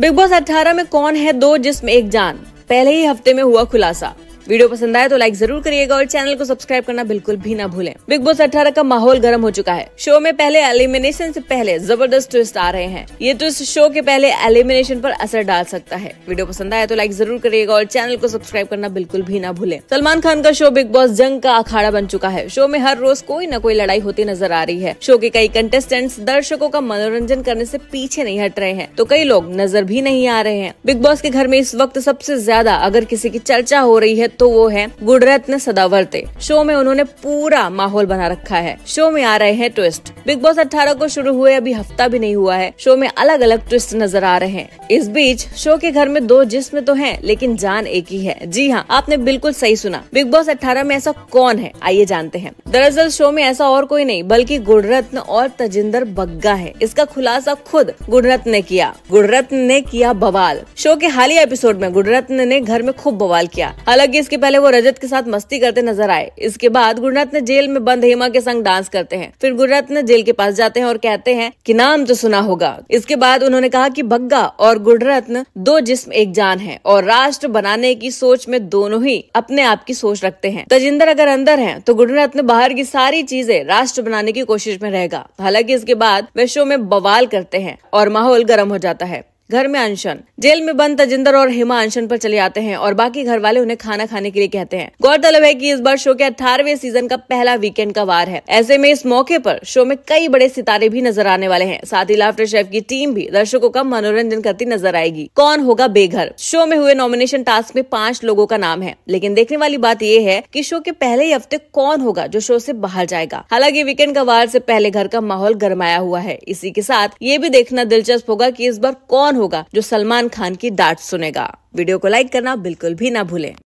big boss 18 में कौन है दो जिसमे एक जान पहले ही हफ्ते में हुआ खुलासा वीडियो पसंद आए तो लाइक जरूर करिएगा और चैनल को सब्सक्राइब करना बिल्कुल भी ना भूलें बिग बॉस 18 का माहौल गर्म हो चुका है शो में पहले एलिमिनेशन से पहले जबरदस्त ट्विस्ट आ रहे हैं ये ट्विस्ट शो के पहले एलिमिनेशन पर असर डाल सकता है वीडियो पसंद आए तो लाइक जरूर करिएगा और चैनल को सब्सक्राइब करना बिल्कुल भी ना भूले सलमान खान का शो बिग बॉस जंग का अखाड़ा बन चुका है शो में हर रोज कोई न कोई लड़ाई होती नजर आ रही है शो के कई कंटेस्टेंट्स दर्शकों का मनोरंजन करने से पीछे नहीं हट रहे हैं तो कई लोग नजर भी नहीं आ रहे हैं बिग बॉस के घर में इस वक्त सबसे ज्यादा अगर किसी की चर्चा हो रही है तो वो है गुडरत्न सदावर्ते शो में उन्होंने पूरा माहौल बना रखा है शो में आ रहे हैं ट्विस्ट बिग बॉस अठारह को शुरू हुए अभी हफ्ता भी नहीं हुआ है शो में अलग अलग ट्विस्ट नजर आ रहे हैं इस बीच शो के घर में दो जिस्म तो है लेकिन जान एक ही है जी हाँ आपने बिल्कुल सही सुना बिग बॉस अठारह में ऐसा कौन है आइए जानते हैं दरअसल शो में ऐसा और कोई नहीं बल्कि गुडरत्न और तजिंदर बग्गा है इसका खुलासा खुद गुडरत्न ने किया गुडरत्न ने किया बवाल शो के हालिया एपिसोड में गुडरत्न ने घर में खूब बवाल किया हालांकि इसके पहले वो रजत के साथ मस्ती करते नजर आए इसके बाद गुरुरत्न जेल में बंद हेमा के संग डांस करते हैं फिर गुरुरत्न जेल के पास जाते हैं और कहते हैं की नाम तो सुना होगा इसके बाद उन्होंने कहा की भग्गा और गुरुरत्न दो जिस्म एक जान है और राष्ट्र बनाने की सोच में दोनों ही अपने आप की सोच रखते हैं तजिंदर अगर अंदर है तो गुरुरत्न बाहर की सारी चीजें राष्ट्र बनाने की कोशिश में रहेगा हालांकि इसके बाद वे शो में बवाल करते हैं और माहौल गर्म हो जाता है घर में अनशन जेल में बंद तजिंदर और हेमा अनशन पर चले आते हैं और बाकी घर वाले उन्हें खाना खाने के लिए कहते हैं गौरतलब है कि इस बार शो के अठारवे सीजन का पहला वीकेंड का वार है ऐसे में इस मौके पर शो में कई बड़े सितारे भी नजर आने वाले हैं साथ ही लाफ्टर शेफ की टीम भी दर्शकों का मनोरंजन करती नजर आएगी कौन होगा बेघर शो में हुए नॉमिनेशन टास्क में पांच लोगों का नाम है लेकिन देखने वाली बात ये है की शो के पहले ही हफ्ते कौन होगा जो शो ऐसी बाहर जाएगा हालांकि वीकेंड का वार ऐसी पहले घर का माहौल गरमाया हुआ है इसी के साथ ये भी देखना दिलचस्प होगा की इस बार कौन कौन होगा जो सलमान खान की डांट सुनेगा वीडियो को लाइक करना बिल्कुल भी ना भूलें